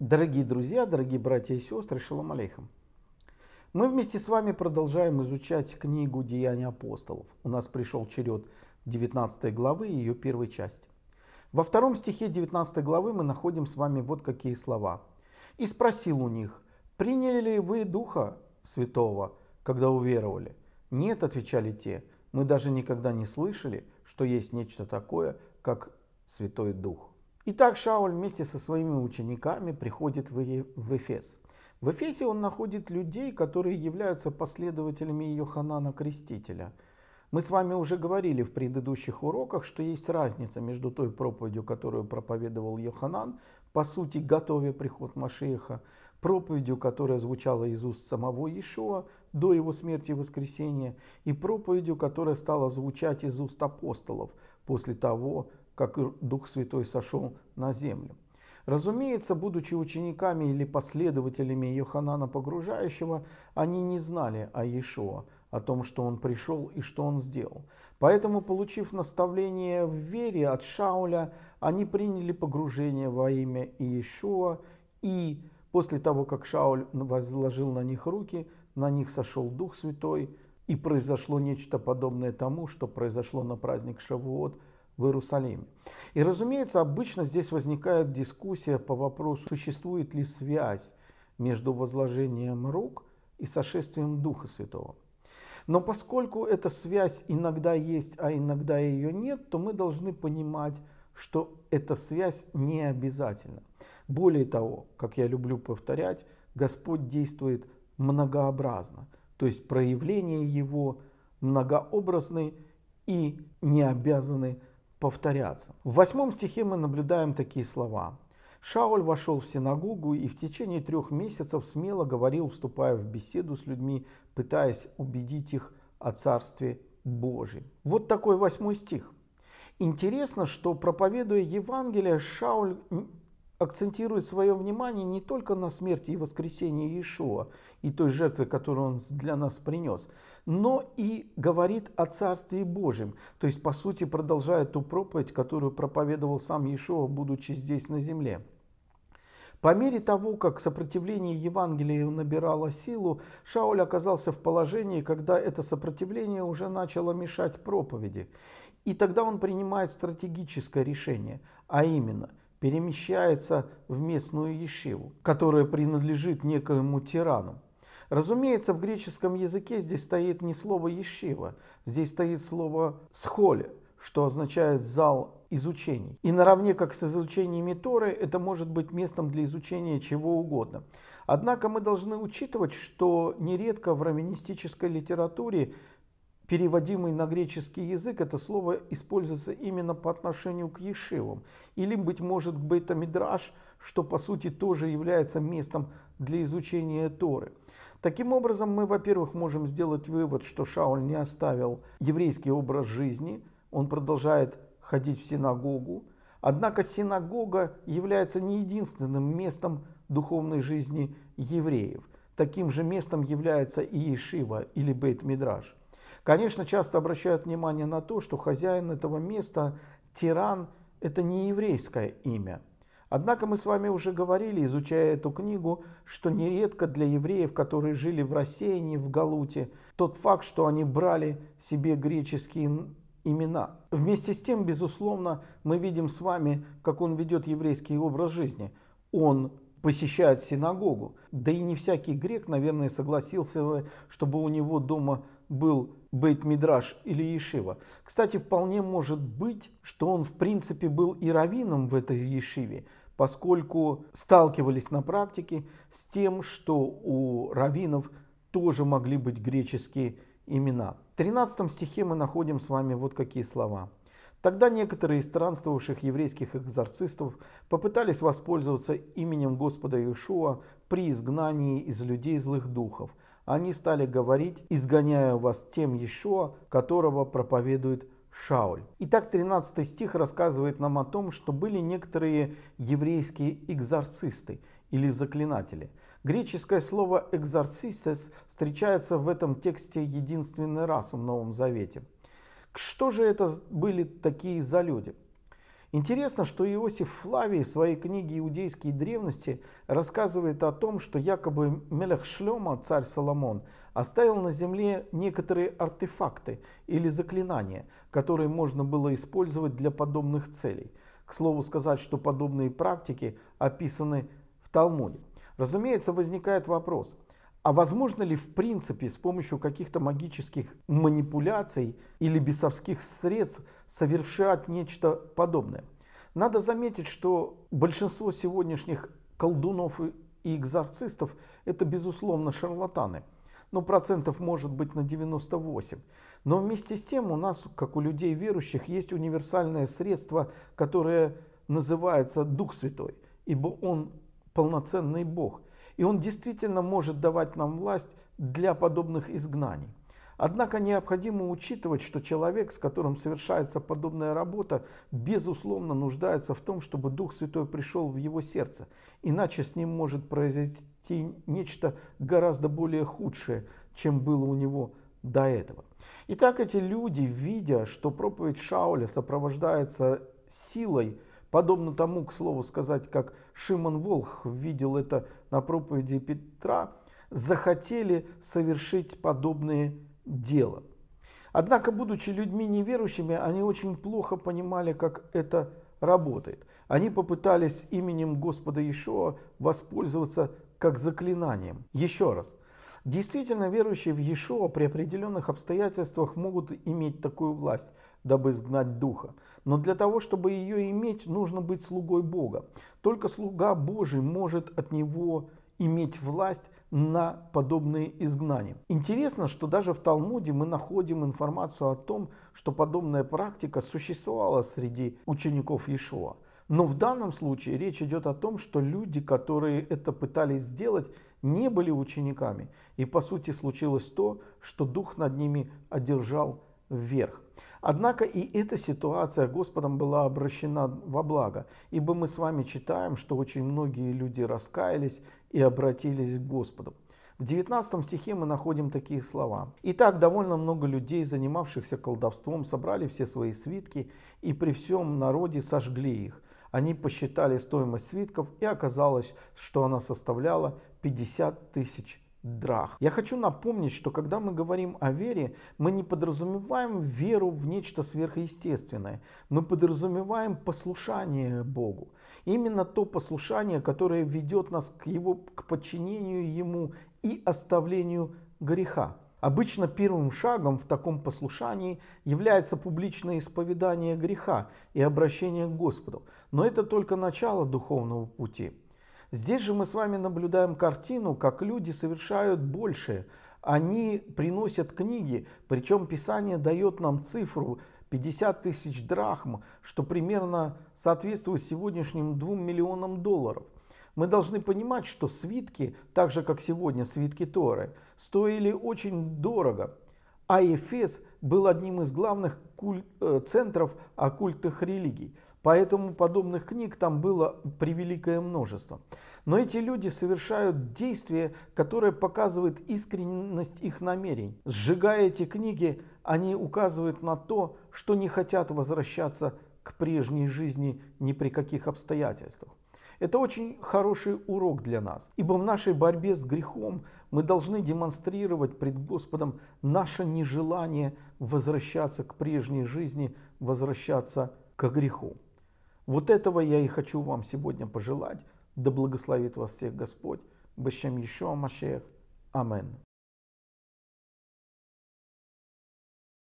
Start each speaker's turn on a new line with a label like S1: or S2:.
S1: Дорогие друзья, дорогие братья и сестры, шалом алейхам. Мы вместе с вами продолжаем изучать книгу «Деяния апостолов». У нас пришел черед 19 главы и ее первой части. Во втором стихе 19 главы мы находим с вами вот какие слова. «И спросил у них, приняли ли вы Духа Святого, когда уверовали?» «Нет», — отвечали те, — «мы даже никогда не слышали, что есть нечто такое, как Святой Дух». Итак, Шауль вместе со своими учениками приходит в Эфес. В Эфесе он находит людей, которые являются последователями Йоханана Крестителя. Мы с вами уже говорили в предыдущих уроках, что есть разница между той проповедью, которую проповедовал Йоханан, по сути, готовя приход Машеха, проповедью, которая звучала из уст самого Иешуа до его смерти и воскресения, и проповедью, которая стала звучать из уст апостолов после того, как Дух Святой сошел на землю. Разумеется, будучи учениками или последователями Йоханана Погружающего, они не знали о Иешуа, о том, что он пришел и что он сделал. Поэтому, получив наставление в вере от Шауля, они приняли погружение во имя Иешуа, и после того, как Шауль возложил на них руки, на них сошел Дух Святой, и произошло нечто подобное тому, что произошло на праздник Шавуот – в Иерусалиме. И, разумеется, обычно здесь возникает дискуссия по вопросу, существует ли связь между возложением рук и сошествием Духа Святого. Но поскольку эта связь иногда есть, а иногда ее нет, то мы должны понимать, что эта связь не обязательна. Более того, как я люблю повторять, Господь действует многообразно, то есть проявления Его многообразны и не обязаны повторяться. В восьмом стихе мы наблюдаем такие слова. Шауль вошел в синагогу и в течение трех месяцев смело говорил, вступая в беседу с людьми, пытаясь убедить их о Царстве Божьем. Вот такой восьмой стих. Интересно, что проповедуя Евангелие, Шауль акцентирует свое внимание не только на смерти и воскресении Иешуа и той жертвы, которую он для нас принес, но и говорит о Царстве Божьем. То есть, по сути, продолжает ту проповедь, которую проповедовал сам Иешуа, будучи здесь на земле. По мере того, как сопротивление Евангелию набирало силу, Шауль оказался в положении, когда это сопротивление уже начало мешать проповеди. И тогда он принимает стратегическое решение, а именно – перемещается в местную ешиву, которая принадлежит некоему тирану. Разумеется, в греческом языке здесь стоит не слово «ешива», здесь стоит слово «схоле», что означает «зал изучений». И наравне как с изучениями Торы, это может быть местом для изучения чего угодно. Однако мы должны учитывать, что нередко в раввинистической литературе переводимый на греческий язык, это слово используется именно по отношению к Ешивам. Или, быть может, к Бейтамидраш, что по сути тоже является местом для изучения Торы. Таким образом, мы, во-первых, можем сделать вывод, что Шауль не оставил еврейский образ жизни, он продолжает ходить в синагогу. Однако синагога является не единственным местом духовной жизни евреев. Таким же местом является и Ешива или Бейт-Мидраш. Конечно, часто обращают внимание на то, что хозяин этого места, тиран, это не еврейское имя. Однако мы с вами уже говорили, изучая эту книгу, что нередко для евреев, которые жили в рассеянии, в Галуте, тот факт, что они брали себе греческие имена. Вместе с тем, безусловно, мы видим с вами, как он ведет еврейский образ жизни. Он посещает синагогу. Да и не всякий грек, наверное, согласился бы, чтобы у него дома был Бейт Мидраш или Ешива. Кстати, вполне может быть, что он в принципе был и раввином в этой Ешиве, поскольку сталкивались на практике с тем, что у раввинов тоже могли быть греческие имена. В 13 стихе мы находим с вами вот какие слова. Тогда некоторые из странствовавших еврейских экзорцистов попытались воспользоваться именем Господа Иешуа при изгнании из людей злых духов – они стали говорить «изгоняю вас тем еще, которого проповедует Шауль». Итак, 13 стих рассказывает нам о том, что были некоторые еврейские экзорцисты или заклинатели. Греческое слово «экзорцисес» встречается в этом тексте единственный раз в Новом Завете. Что же это были такие за люди? Интересно, что Иосиф Флавий в своей книге «Иудейские древности» рассказывает о том, что якобы Мелех Шлема, царь Соломон, оставил на земле некоторые артефакты или заклинания, которые можно было использовать для подобных целей. К слову сказать, что подобные практики описаны в Талмуде. Разумеется, возникает вопрос – а возможно ли в принципе с помощью каких-то магических манипуляций или бесовских средств совершать нечто подобное? Надо заметить, что большинство сегодняшних колдунов и экзорцистов это безусловно шарлатаны. но ну, процентов может быть на 98. Но вместе с тем у нас, как у людей верующих, есть универсальное средство, которое называется Дух Святой, ибо Он полноценный Бог – и он действительно может давать нам власть для подобных изгнаний. Однако необходимо учитывать, что человек, с которым совершается подобная работа, безусловно нуждается в том, чтобы Дух Святой пришел в его сердце. Иначе с ним может произойти нечто гораздо более худшее, чем было у него до этого. Итак, эти люди, видя, что проповедь Шауля сопровождается силой, Подобно тому, к слову сказать, как Шимон Волх видел это на проповеди Петра, захотели совершить подобные дела. Однако, будучи людьми неверующими, они очень плохо понимали, как это работает. Они попытались именем Господа Иешуа воспользоваться как заклинанием. Еще раз. Действительно верующие в Иешуа при определенных обстоятельствах могут иметь такую власть – дабы изгнать духа. Но для того, чтобы ее иметь, нужно быть слугой Бога. Только слуга Божий может от него иметь власть на подобные изгнания. Интересно, что даже в Талмуде мы находим информацию о том, что подобная практика существовала среди учеников Иешуа. Но в данном случае речь идет о том, что люди, которые это пытались сделать, не были учениками. И по сути случилось то, что Дух над ними одержал вверх. Однако и эта ситуация Господом была обращена во благо, ибо мы с вами читаем, что очень многие люди раскаялись и обратились к Господу. В 19 стихе мы находим такие слова. «Итак, довольно много людей, занимавшихся колдовством, собрали все свои свитки и при всем народе сожгли их. Они посчитали стоимость свитков, и оказалось, что она составляла 50 тысяч драх. Я хочу напомнить, что когда мы говорим о вере, мы не подразумеваем веру в нечто сверхъестественное. Мы подразумеваем послушание Богу. Именно то послушание, которое ведет нас к его к подчинению ему и оставлению греха. Обычно первым шагом в таком послушании является публичное исповедание греха и обращение к Господу. Но это только начало духовного пути. Здесь же мы с вами наблюдаем картину, как люди совершают большее. Они приносят книги, причем Писание дает нам цифру 50 тысяч драхм, что примерно соответствует сегодняшним 2 миллионам долларов. Мы должны понимать, что свитки, так же как сегодня свитки Торы, стоили очень дорого. А Ефес был одним из главных куль... Э, центров оккультных религий. Поэтому подобных книг там было превеликое множество. Но эти люди совершают действие, которое показывает искренность их намерений. Сжигая эти книги, они указывают на то, что не хотят возвращаться к прежней жизни ни при каких обстоятельствах. Это очень хороший урок для нас, ибо в нашей борьбе с грехом мы должны демонстрировать пред Господом наше нежелание возвращаться к прежней жизни, возвращаться к греху. Вот этого я и хочу вам сегодня пожелать. Да благословит вас всех Господь. Бащем еще Машех. Амен.